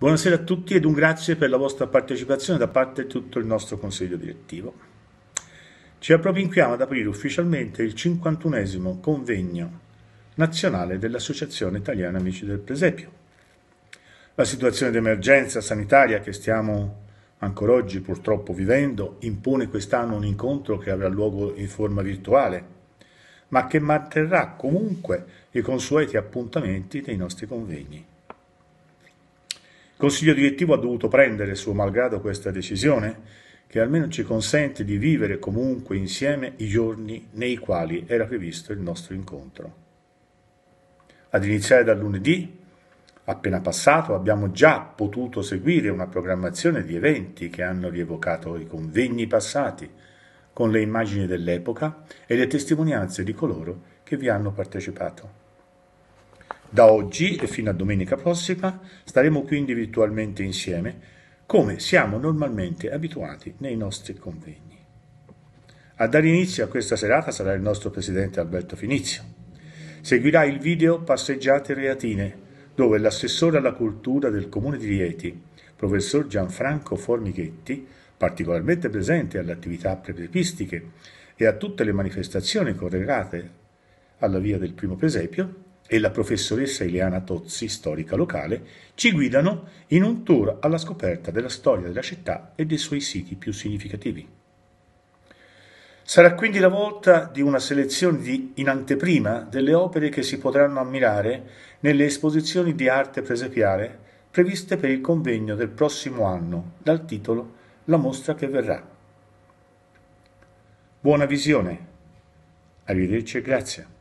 Buonasera a tutti ed un grazie per la vostra partecipazione da parte di tutto il nostro consiglio direttivo. Ci approvinchiamo ad aprire ufficialmente il 51 convegno nazionale dell'Associazione Italiana Amici del Presepio. La situazione d'emergenza sanitaria che stiamo ancora oggi purtroppo vivendo impone quest'anno un incontro che avrà luogo in forma virtuale, ma che manterrà comunque i consueti appuntamenti dei nostri convegni consiglio direttivo ha dovuto prendere, suo malgrado, questa decisione, che almeno ci consente di vivere comunque insieme i giorni nei quali era previsto il nostro incontro. Ad iniziare dal lunedì, appena passato, abbiamo già potuto seguire una programmazione di eventi che hanno rievocato i convegni passati, con le immagini dell'epoca e le testimonianze di coloro che vi hanno partecipato. Da oggi e fino a domenica prossima staremo quindi virtualmente insieme, come siamo normalmente abituati nei nostri convegni. A dare inizio a questa serata sarà il nostro presidente Alberto Finizio. Seguirà il video Passeggiate Reatine, dove l'assessore alla cultura del comune di Rieti, professor Gianfranco Formichetti, particolarmente presente alle attività prepepistiche e a tutte le manifestazioni correlate alla via del primo presepio, e la professoressa Ileana Tozzi, storica locale, ci guidano in un tour alla scoperta della storia della città e dei suoi siti più significativi. Sarà quindi la volta di una selezione di, in anteprima delle opere che si potranno ammirare nelle esposizioni di arte presepiale previste per il convegno del prossimo anno, dal titolo La mostra che verrà. Buona visione. Arrivederci e grazie.